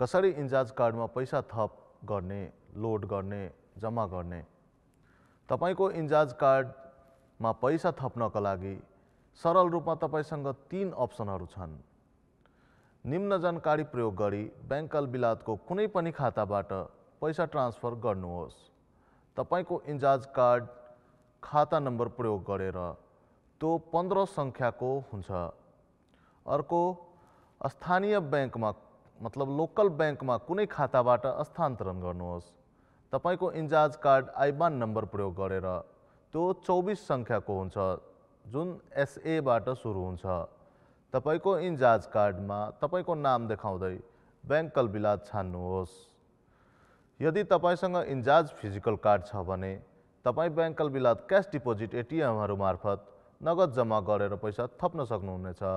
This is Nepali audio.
कसरी इन्जाज कार्डमा पैसा थप गर्ने लोड गर्ने जम्मा गर्ने तपाईँको इन्जाज कार्डमा पैसा थप्नका लागि सरल रूपमा तपाईँसँग तिन अप्सनहरू छन् निम्न जानकारी प्रयोग गरी ब्याङ्कल बिलातको कुनै पनि खाताबाट पैसा ट्रान्सफर गर्नुहोस् तपाईँको इन्जाज कार्ड खाता नम्बर प्रयोग गरेर त्यो पन्ध्र सङ्ख्याको हुन्छ अर्को स्थानीय ब्याङ्कमा मतलब लोकल ब्याङ्कमा कुनै खाताबाट स्थानान्तरण गर्नुहोस् तपाईँको इन्जाज कार्ड आइबान नम्बर प्रयोग गरेर त्यो चौबिस सङ्ख्याको हुन्छ जुन एसएबाट सुरु हुन्छ तपाईँको इन्जाज कार्डमा तपाईँको नाम देखाउँदै ब्याङ्कल विलास छान्नुहोस् यदि तपाईँसँग इन्जाज फिजिकल कार्ड छ भने तपाईँ ब्याङ्कल विलास क्यास डिपोजिट एटिएमहरू मार्फत नगद जम्मा गरेर पैसा थप्न सक्नुहुनेछ